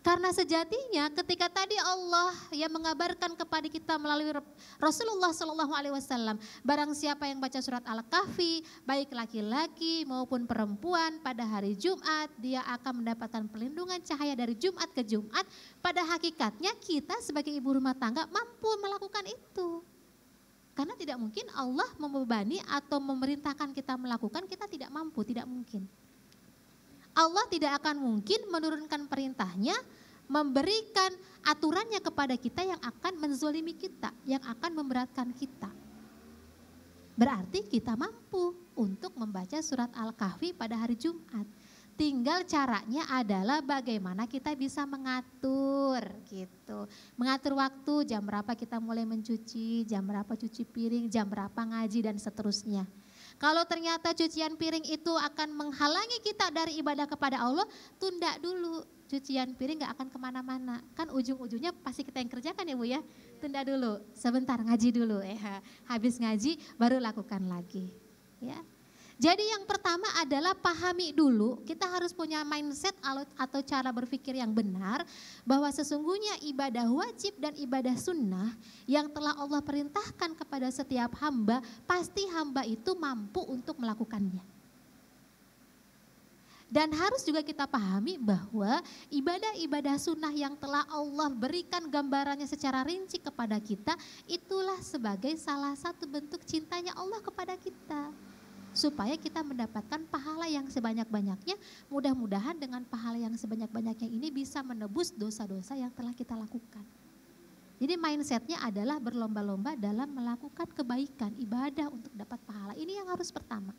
Karena sejatinya ketika tadi Allah yang mengabarkan kepada kita melalui Rasulullah Shallallahu Alaihi Wasallam, barang siapa yang baca surat Al-Kahfi, baik laki-laki maupun perempuan pada hari Jumat, dia akan mendapatkan perlindungan cahaya dari Jumat ke Jumat. Pada hakikatnya kita sebagai ibu rumah tangga mampu melakukan itu. Karena tidak mungkin Allah membebani atau memerintahkan kita melakukan, kita tidak mampu, tidak mungkin. Allah tidak akan mungkin menurunkan perintahnya, memberikan aturannya kepada kita yang akan menzolimi kita, yang akan memberatkan kita. Berarti kita mampu untuk membaca surat Al-Kahfi pada hari Jumat. Tinggal caranya adalah bagaimana kita bisa mengatur gitu. Mengatur waktu, jam berapa kita mulai mencuci, jam berapa cuci piring, jam berapa ngaji dan seterusnya. Kalau ternyata cucian piring itu akan menghalangi kita dari ibadah kepada Allah, tunda dulu. Cucian piring gak akan kemana-mana. Kan ujung-ujungnya pasti kita yang kerjakan ya Bu ya. Tunda dulu, sebentar ngaji dulu ya. Habis ngaji baru lakukan lagi. Ya, jadi yang pertama adalah pahami dulu, kita harus punya mindset atau cara berpikir yang benar bahwa sesungguhnya ibadah wajib dan ibadah sunnah yang telah Allah perintahkan kepada setiap hamba, pasti hamba itu mampu untuk melakukannya. Dan harus juga kita pahami bahwa ibadah-ibadah sunnah yang telah Allah berikan gambarannya secara rinci kepada kita, itulah sebagai salah satu bentuk cintanya Allah kepada kita supaya kita mendapatkan pahala yang sebanyak-banyaknya. Mudah-mudahan dengan pahala yang sebanyak-banyaknya ini bisa menebus dosa-dosa yang telah kita lakukan. Jadi mindsetnya adalah berlomba-lomba dalam melakukan kebaikan, ibadah untuk dapat pahala. Ini yang harus pertama.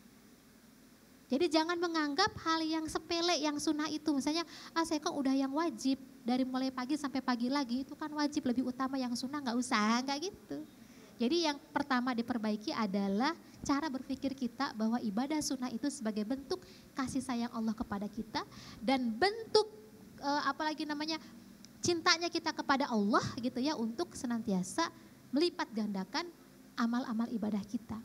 Jadi jangan menganggap hal yang sepele, yang sunnah itu. Misalnya, ah saya kok udah yang wajib, dari mulai pagi sampai pagi lagi itu kan wajib, lebih utama yang sunnah nggak usah, nggak gitu. Jadi yang pertama diperbaiki adalah cara berpikir kita bahwa ibadah sunnah itu sebagai bentuk kasih sayang Allah kepada kita dan bentuk eh, apalagi namanya cintanya kita kepada Allah gitu ya untuk senantiasa melipat gandakan amal-amal ibadah kita.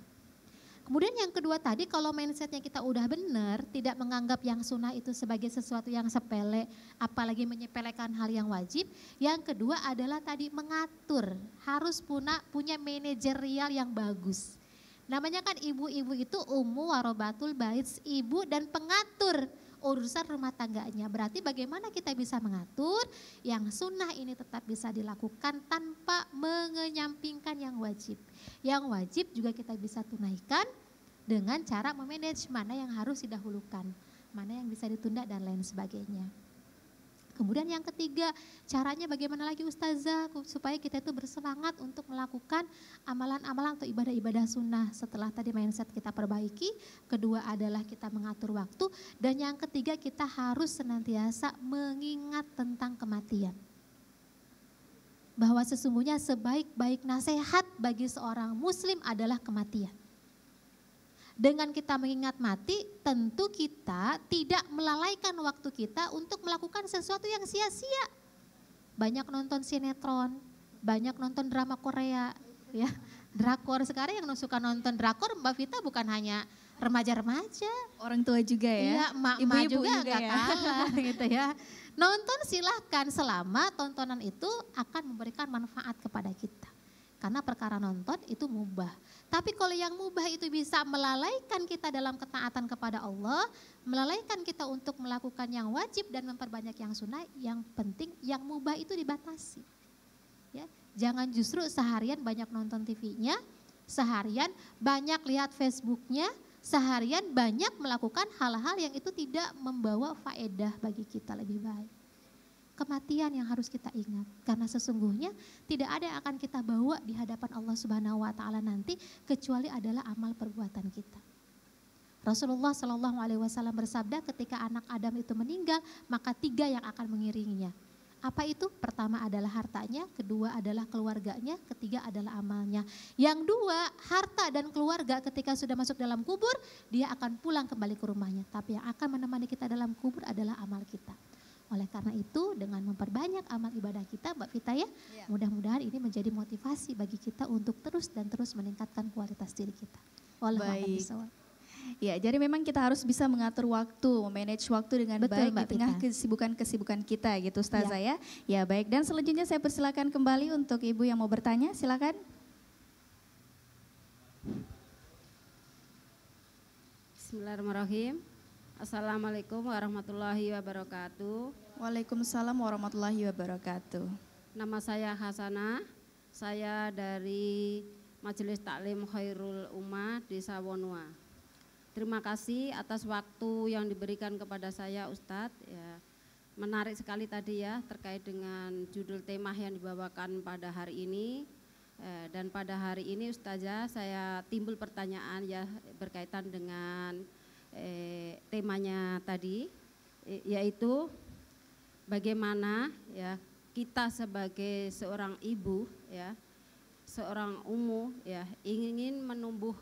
Kemudian yang kedua tadi kalau mindsetnya kita udah benar, tidak menganggap yang sunnah itu sebagai sesuatu yang sepele, apalagi menyepelekan hal yang wajib. Yang kedua adalah tadi mengatur, harus punya, punya manajerial yang bagus. Namanya kan ibu-ibu itu umu warobatul bait, ibu dan pengatur urusan rumah tangganya. Berarti bagaimana kita bisa mengatur yang sunnah ini tetap bisa dilakukan tanpa menyampingkan yang wajib. Yang wajib juga kita bisa tunaikan dengan cara memanage mana yang harus didahulukan, mana yang bisa ditunda dan lain sebagainya. Kemudian yang ketiga, caranya bagaimana lagi Ustazah supaya kita itu bersemangat untuk melakukan amalan-amalan atau ibadah-ibadah sunnah setelah tadi mindset kita perbaiki, kedua adalah kita mengatur waktu, dan yang ketiga kita harus senantiasa mengingat tentang kematian bahwa sesungguhnya sebaik-baik nasihat bagi seorang muslim adalah kematian dengan kita mengingat mati, tentu kita tidak melalaikan waktu kita untuk melakukan sesuatu yang sia-sia. Banyak nonton sinetron, banyak nonton drama Korea, ya drakor. Sekarang yang suka nonton drakor Mbak Vita bukan hanya remaja-remaja, orang tua juga ya. Iya, emak-emak juga, juga gak ya. kalah gitu ya. Nonton silahkan selama tontonan itu akan memberikan manfaat kepada kita. Karena perkara nonton itu mubah. Tapi kalau yang mubah itu bisa melalaikan kita dalam ketaatan kepada Allah, melalaikan kita untuk melakukan yang wajib dan memperbanyak yang sunnah, yang penting yang mubah itu dibatasi. Ya, jangan justru seharian banyak nonton TV-nya, seharian banyak lihat Facebook-nya, seharian banyak melakukan hal-hal yang itu tidak membawa faedah bagi kita lebih baik kematian yang harus kita ingat karena sesungguhnya tidak ada yang akan kita bawa di hadapan Allah Subhanahu wa taala nanti kecuali adalah amal perbuatan kita. Rasulullah Shallallahu Alaihi Wasallam bersabda ketika anak Adam itu meninggal maka tiga yang akan mengiringinya. Apa itu? Pertama adalah hartanya, kedua adalah keluarganya, ketiga adalah amalnya. Yang dua, harta dan keluarga ketika sudah masuk dalam kubur, dia akan pulang kembali ke rumahnya. Tapi yang akan menemani kita dalam kubur adalah amal kita. Oleh karena itu dengan memperbanyak amal ibadah kita Mbak Vita ya, ya. mudah-mudahan ini menjadi motivasi bagi kita untuk terus dan terus meningkatkan kualitas diri kita. Baik. Ya, jadi memang kita harus bisa mengatur waktu, manage waktu dengan Betul, baik Mbak di tengah kesibukan-kesibukan kita gitu Ustazah ya. ya. Ya, baik. Dan selanjutnya saya persilakan kembali untuk Ibu yang mau bertanya, silakan. Bismillahirrahmanirrahim. Assalamualaikum warahmatullahi wabarakatuh. Waalaikumsalam warahmatullahi wabarakatuh. Nama saya Hasanah. Saya dari Majelis Taklim Khairul Ummah di Sawonua. Terima kasih atas waktu yang diberikan kepada saya Ustadz. Ya, menarik sekali tadi ya terkait dengan judul tema yang dibawakan pada hari ini. Ya, dan pada hari ini Ustazah saya timbul pertanyaan ya berkaitan dengan eh, temanya tadi eh, yaitu bagaimana ya kita sebagai seorang ibu ya seorang umu ya ingin menumbuh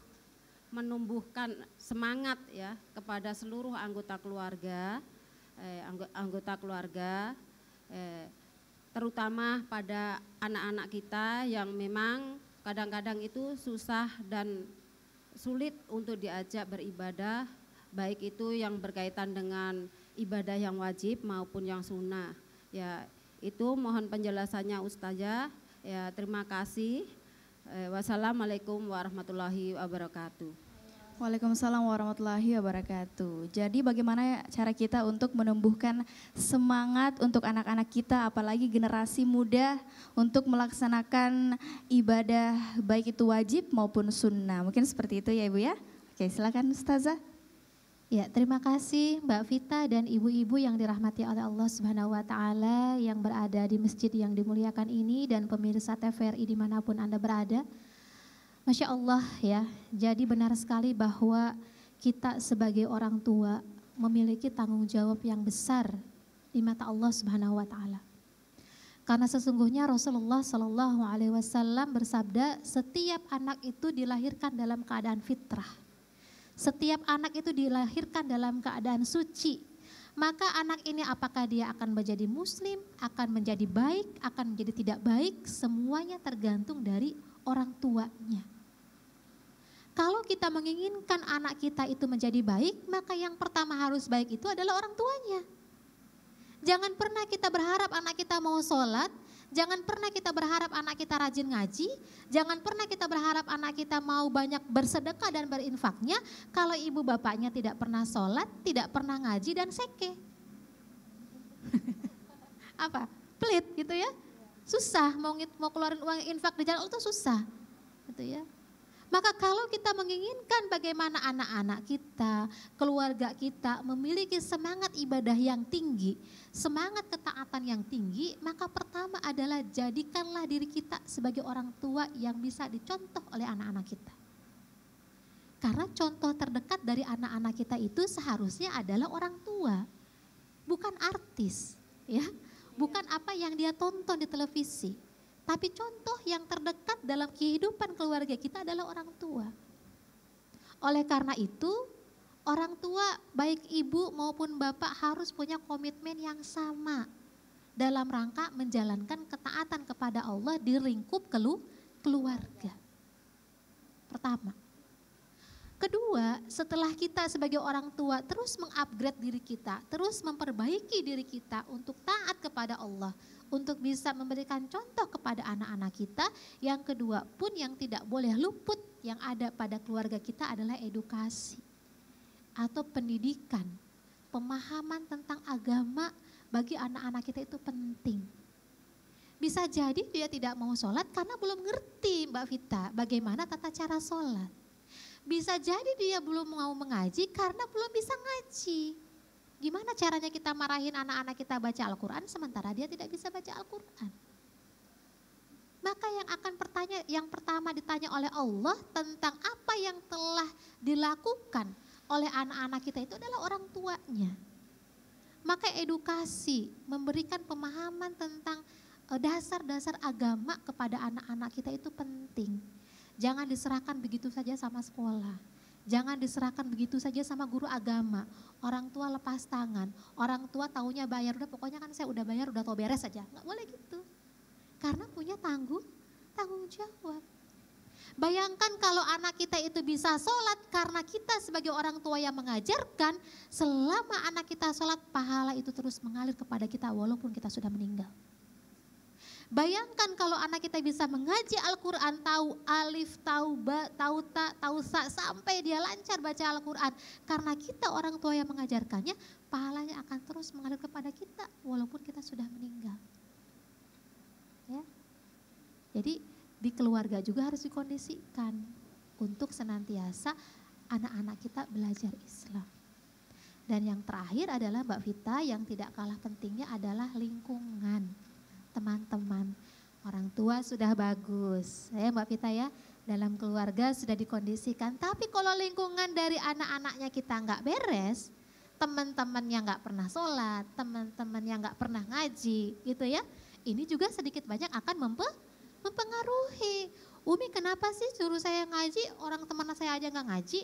menumbuhkan semangat ya kepada seluruh anggota keluarga eh, anggota keluarga eh, terutama pada anak-anak kita yang memang kadang-kadang itu susah dan sulit untuk diajak beribadah baik itu yang berkaitan dengan ibadah yang wajib maupun yang sunnah. Ya, itu mohon penjelasannya Ustazah. Ya, terima kasih. Eh, wassalamualaikum warahmatullahi wabarakatuh. Waalaikumsalam warahmatullahi wabarakatuh. Jadi bagaimana cara kita untuk menumbuhkan semangat untuk anak-anak kita apalagi generasi muda untuk melaksanakan ibadah baik itu wajib maupun sunnah. Mungkin seperti itu ya Ibu ya. Oke silakan Ustazah. Ya, terima kasih Mbak Vita dan ibu-ibu yang dirahmati oleh Allah Subhanahu wa taala yang berada di masjid yang dimuliakan ini dan pemirsa TVRI dimanapun Anda berada. Masya Allah ya, jadi benar sekali bahwa kita sebagai orang tua memiliki tanggung jawab yang besar di mata Allah Subhanahu wa taala. Karena sesungguhnya Rasulullah Shallallahu alaihi wasallam bersabda, setiap anak itu dilahirkan dalam keadaan fitrah setiap anak itu dilahirkan dalam keadaan suci. Maka anak ini apakah dia akan menjadi muslim, akan menjadi baik, akan menjadi tidak baik, semuanya tergantung dari orang tuanya. Kalau kita menginginkan anak kita itu menjadi baik, maka yang pertama harus baik itu adalah orang tuanya. Jangan pernah kita berharap anak kita mau sholat, Jangan pernah kita berharap anak kita rajin ngaji, jangan pernah kita berharap anak kita mau banyak bersedekah dan berinfaknya kalau ibu bapaknya tidak pernah sholat, tidak pernah ngaji dan seke. Apa? Pelit gitu ya. Susah mau mau keluarin uang infak di jalan oh, itu susah. Gitu ya. Maka kalau kita menginginkan bagaimana anak-anak kita, keluarga kita memiliki semangat ibadah yang tinggi, semangat ketaatan yang tinggi, maka pertama adalah jadikanlah diri kita sebagai orang tua yang bisa dicontoh oleh anak-anak kita. Karena contoh terdekat dari anak-anak kita itu seharusnya adalah orang tua, bukan artis, ya. Bukan apa yang dia tonton di televisi, tapi contoh yang terdekat dalam kehidupan keluarga kita adalah orang tua. Oleh karena itu, orang tua baik ibu maupun bapak harus punya komitmen yang sama dalam rangka menjalankan ketaatan kepada Allah di lingkup keluarga. Pertama. Kedua, setelah kita sebagai orang tua terus mengupgrade diri kita, terus memperbaiki diri kita untuk taat kepada Allah, untuk bisa memberikan contoh kepada anak-anak kita. Yang kedua pun yang tidak boleh luput yang ada pada keluarga kita adalah edukasi atau pendidikan. Pemahaman tentang agama bagi anak-anak kita itu penting. Bisa jadi dia tidak mau sholat karena belum ngerti Mbak Vita bagaimana tata cara sholat. Bisa jadi dia belum mau mengaji karena belum bisa ngaji Gimana caranya kita marahin anak-anak kita baca Al-Quran sementara dia tidak bisa baca Al-Quran? Maka yang akan pertanya, yang pertama ditanya oleh Allah tentang apa yang telah dilakukan oleh anak-anak kita itu adalah orang tuanya. Maka edukasi memberikan pemahaman tentang e, dasar-dasar agama kepada anak-anak kita itu penting. Jangan diserahkan begitu saja sama sekolah Jangan diserahkan begitu saja sama guru agama. Orang tua lepas tangan, orang tua tahunya bayar, udah pokoknya kan saya udah bayar, udah tau beres saja. Nggak boleh gitu. Karena punya tangguh tanggung jawab. Bayangkan kalau anak kita itu bisa sholat karena kita sebagai orang tua yang mengajarkan, selama anak kita sholat pahala itu terus mengalir kepada kita walaupun kita sudah meninggal. Bayangkan kalau anak kita bisa mengaji Al-Quran, tahu alif, tahu ba, tahu ta, tahu sa, sampai dia lancar baca Al-Quran. Karena kita orang tua yang mengajarkannya, pahalanya akan terus mengalir kepada kita walaupun kita sudah meninggal. Ya. Jadi di keluarga juga harus dikondisikan untuk senantiasa anak-anak kita belajar Islam. Dan yang terakhir adalah Mbak Vita yang tidak kalah pentingnya adalah lingkungan teman-teman. Orang tua sudah bagus, ya Mbak Vita ya. Dalam keluarga sudah dikondisikan, tapi kalau lingkungan dari anak-anaknya kita nggak beres, teman-teman yang nggak pernah sholat, teman-teman yang nggak pernah ngaji, gitu ya. Ini juga sedikit banyak akan mempengaruhi. Umi kenapa sih suruh saya ngaji, orang teman saya aja nggak ngaji?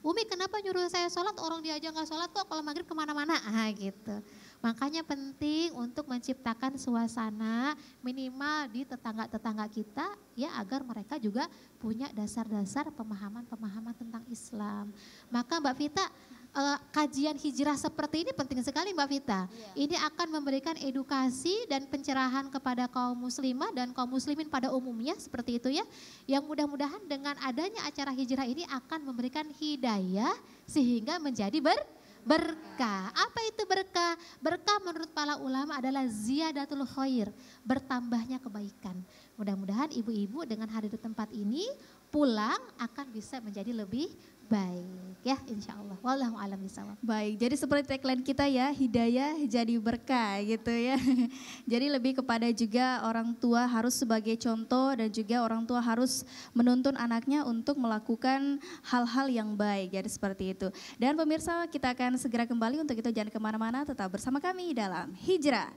Umi kenapa nyuruh saya sholat, orang dia aja nggak sholat kok kalau maghrib kemana-mana? Ah gitu. Makanya penting untuk menciptakan suasana minimal di tetangga-tetangga kita ya agar mereka juga punya dasar-dasar pemahaman-pemahaman tentang Islam. Maka Mbak Vita uh, kajian hijrah seperti ini penting sekali Mbak Vita. Yeah. Ini akan memberikan edukasi dan pencerahan kepada kaum muslimah dan kaum muslimin pada umumnya seperti itu ya. Yang mudah-mudahan dengan adanya acara hijrah ini akan memberikan hidayah sehingga menjadi ber berkah. Apa itu berkah? Berkah menurut para ulama adalah ziyadatul khair, bertambahnya kebaikan. Mudah-mudahan ibu-ibu dengan hadir di tempat ini pulang akan bisa menjadi lebih Baik ya insya Allah. Wallahu alam bisawab. Baik, jadi seperti tagline kita ya, hidayah jadi berkah gitu ya. Jadi lebih kepada juga orang tua harus sebagai contoh dan juga orang tua harus menuntun anaknya untuk melakukan hal-hal yang baik. Jadi seperti itu. Dan pemirsa kita akan segera kembali untuk itu jangan kemana-mana tetap bersama kami dalam Hijrah.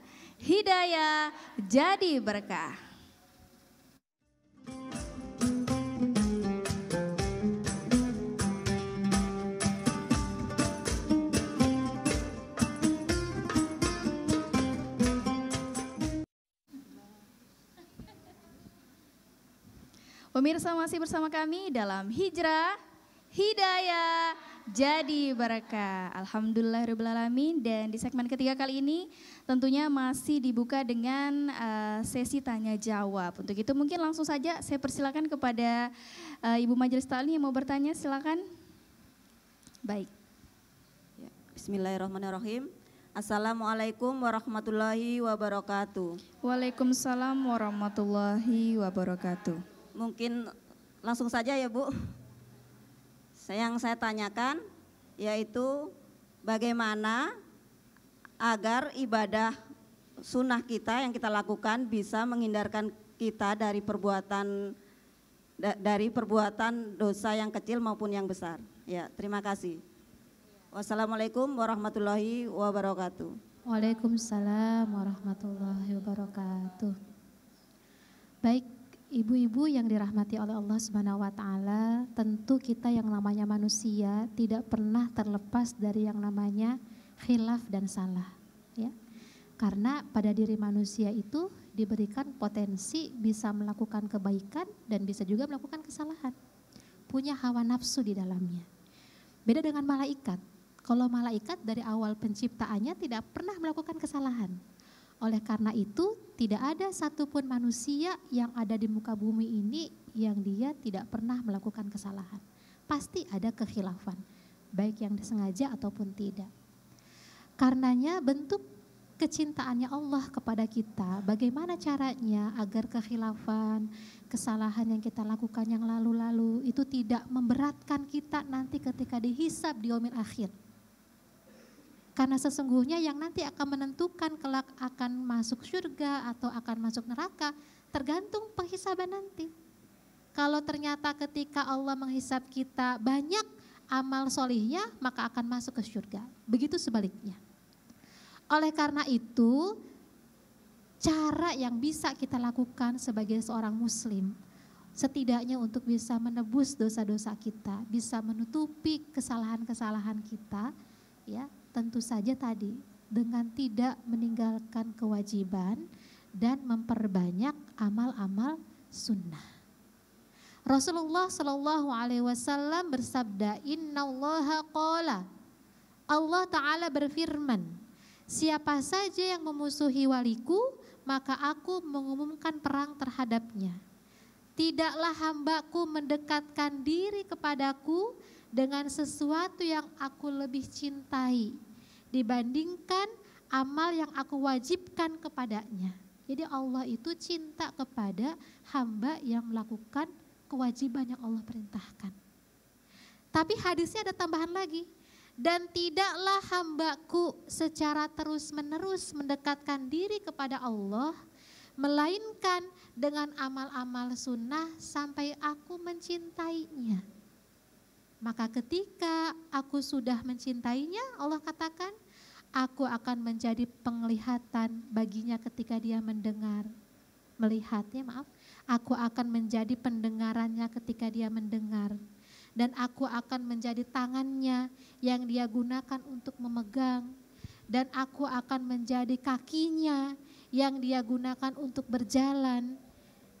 Hidayah jadi berkah. Pemirsa masih bersama kami dalam Hijrah, Hidayah, Jadi Berkah. Alhamdulillah Alamin dan di segmen ketiga kali ini tentunya masih dibuka dengan eh, sesi tanya jawab. Untuk itu mungkin langsung saja saya persilakan kepada eh, Ibu Majelis Ta'lim yang mau bertanya silakan. Baik. Ya, Bismillahirrahmanirrahim. Assalamualaikum warahmatullahi wabarakatuh. Waalaikumsalam warahmatullahi wabarakatuh mungkin langsung saja ya Bu. Yang saya tanyakan yaitu bagaimana agar ibadah sunnah kita yang kita lakukan bisa menghindarkan kita dari perbuatan dari perbuatan dosa yang kecil maupun yang besar. Ya, terima kasih. Wassalamualaikum warahmatullahi wabarakatuh. Waalaikumsalam warahmatullahi wabarakatuh. Baik, Ibu-ibu yang dirahmati oleh Allah Subhanahu wa taala, tentu kita yang namanya manusia tidak pernah terlepas dari yang namanya khilaf dan salah, ya. Karena pada diri manusia itu diberikan potensi bisa melakukan kebaikan dan bisa juga melakukan kesalahan. Punya hawa nafsu di dalamnya. Beda dengan malaikat. Kalau malaikat dari awal penciptaannya tidak pernah melakukan kesalahan, oleh karena itu, tidak ada satupun manusia yang ada di muka bumi ini yang dia tidak pernah melakukan kesalahan. Pasti ada kekhilafan, baik yang disengaja ataupun tidak. Karenanya bentuk kecintaannya Allah kepada kita, bagaimana caranya agar kekhilafan, kesalahan yang kita lakukan yang lalu-lalu itu tidak memberatkan kita nanti ketika dihisab di akhir. Karena sesungguhnya yang nanti akan menentukan kelak akan masuk surga atau akan masuk neraka tergantung penghisaban nanti. Kalau ternyata ketika Allah menghisap kita banyak amal solihnya maka akan masuk ke surga. Begitu sebaliknya. Oleh karena itu cara yang bisa kita lakukan sebagai seorang muslim setidaknya untuk bisa menebus dosa-dosa kita, bisa menutupi kesalahan-kesalahan kita, ya tentu saja tadi dengan tidak meninggalkan kewajiban dan memperbanyak amal-amal sunnah. Rasulullah Shallallahu Alaihi Wasallam bersabda, Inna Allah qala. Allah Taala berfirman, Siapa saja yang memusuhi waliku, maka aku mengumumkan perang terhadapnya. Tidaklah hambaku mendekatkan diri kepadaku dengan sesuatu yang aku lebih cintai dibandingkan amal yang aku wajibkan kepadanya. Jadi Allah itu cinta kepada hamba yang melakukan kewajiban yang Allah perintahkan. Tapi hadisnya ada tambahan lagi. Dan tidaklah hambaku secara terus-menerus mendekatkan diri kepada Allah, melainkan dengan amal-amal sunnah sampai aku mencintainya. Maka ketika aku sudah mencintainya, Allah katakan, aku akan menjadi penglihatan baginya ketika dia mendengar. melihatnya maaf, aku akan menjadi pendengarannya ketika dia mendengar. Dan aku akan menjadi tangannya yang dia gunakan untuk memegang. Dan aku akan menjadi kakinya yang dia gunakan untuk berjalan.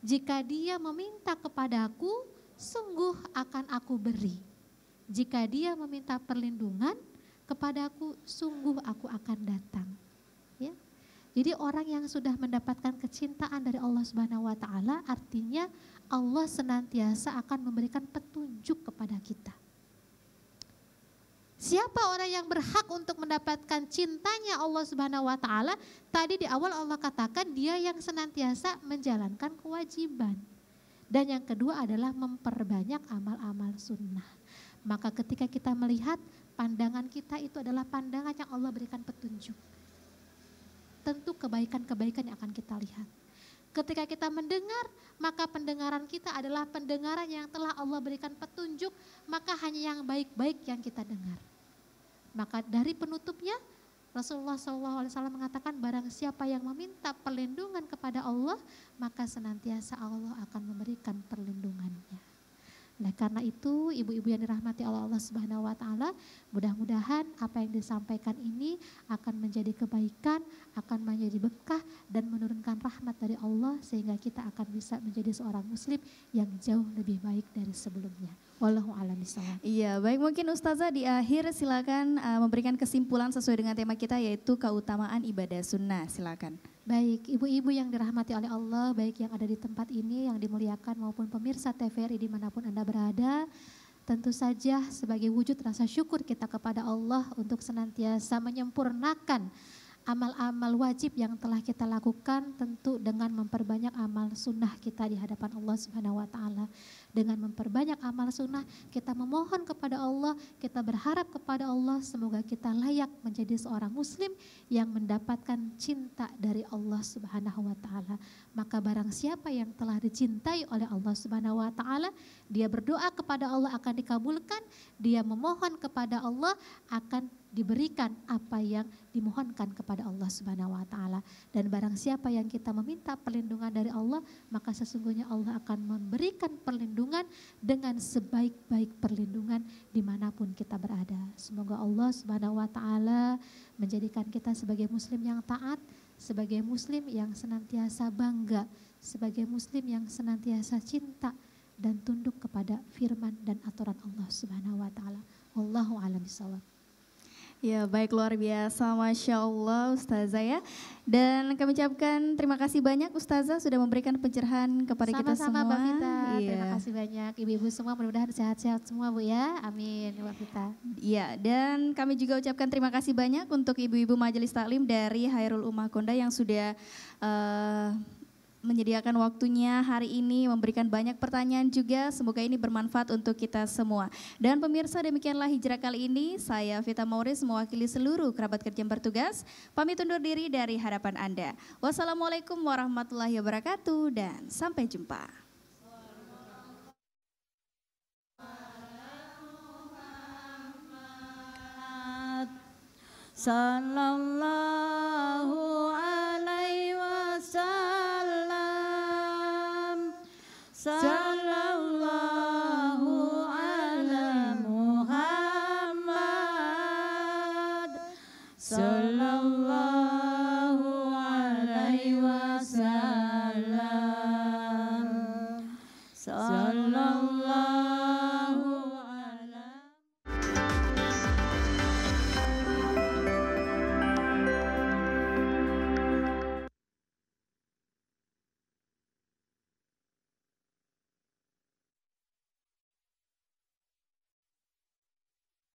Jika dia meminta kepadaku, sungguh akan aku beri. Jika dia meminta perlindungan kepadaku, sungguh aku akan datang. Ya. Jadi orang yang sudah mendapatkan kecintaan dari Allah Subhanahu wa taala artinya Allah senantiasa akan memberikan petunjuk kepada kita. Siapa orang yang berhak untuk mendapatkan cintanya Allah Subhanahu wa taala? Tadi di awal Allah katakan dia yang senantiasa menjalankan kewajiban. Dan yang kedua adalah memperbanyak amal-amal sunnah. Maka ketika kita melihat pandangan kita itu adalah pandangan yang Allah berikan petunjuk. Tentu kebaikan-kebaikan yang akan kita lihat. Ketika kita mendengar, maka pendengaran kita adalah pendengaran yang telah Allah berikan petunjuk, maka hanya yang baik-baik yang kita dengar. Maka dari penutupnya, Rasulullah SAW mengatakan barang siapa yang meminta perlindungan kepada Allah, maka senantiasa Allah akan memberikan perlindungannya. Nah, karena itu ibu-ibu yang dirahmati oleh Allah Subhanahu wa taala, mudah-mudahan apa yang disampaikan ini akan menjadi kebaikan, akan menjadi bekah dan menurunkan rahmat dari Allah sehingga kita akan bisa menjadi seorang muslim yang jauh lebih baik dari sebelumnya. Wallahu alam Iya, baik mungkin Ustazah di akhir silakan uh, memberikan kesimpulan sesuai dengan tema kita yaitu keutamaan ibadah sunnah. Silakan. Baik, ibu-ibu yang dirahmati oleh Allah, baik yang ada di tempat ini, yang dimuliakan maupun pemirsa TVRI dimanapun Anda berada, tentu saja sebagai wujud rasa syukur kita kepada Allah untuk senantiasa menyempurnakan amal-amal wajib yang telah kita lakukan tentu dengan memperbanyak amal sunnah kita di hadapan Allah Subhanahu wa taala dengan memperbanyak amal sunnah, kita memohon kepada Allah, kita berharap kepada Allah, semoga kita layak menjadi seorang muslim yang mendapatkan cinta dari Allah Subhanahu wa taala. Maka barang siapa yang telah dicintai oleh Allah Subhanahu wa taala, dia berdoa kepada Allah akan dikabulkan, dia memohon kepada Allah akan diberikan apa yang dimohonkan kepada Allah Subhanahu wa taala dan barang siapa yang kita meminta perlindungan dari Allah maka sesungguhnya Allah akan memberikan perlindungan perlindungan dengan sebaik-baik perlindungan dimanapun kita berada. Semoga Allah Subhanahu wa Ta'ala menjadikan kita sebagai Muslim yang taat, sebagai Muslim yang senantiasa bangga, sebagai Muslim yang senantiasa cinta dan tunduk kepada firman dan aturan Allah Subhanahu wa Ta'ala. Wallahu a'lam bishawab. Ya baik luar biasa, Masya Allah Ustazah ya. Dan kami ucapkan terima kasih banyak Ustazah sudah memberikan pencerahan kepada Sama -sama, kita semua. Sama-sama Mbak Vita, iya. terima kasih banyak ibu-ibu semua mudah-mudahan sehat-sehat semua Bu ya. Amin Mbak Vita. Ya, dan kami juga ucapkan terima kasih banyak untuk ibu-ibu majelis taklim dari Hairul Umah Konda yang sudah uh, menyediakan waktunya hari ini, memberikan banyak pertanyaan juga. Semoga ini bermanfaat untuk kita semua. Dan pemirsa demikianlah hijrah kali ini. Saya Vita Mauris mewakili seluruh kerabat kerja yang bertugas. Pamit undur diri dari harapan Anda. Wassalamualaikum warahmatullahi wabarakatuh dan sampai jumpa. Sallallahu alaihi wasallam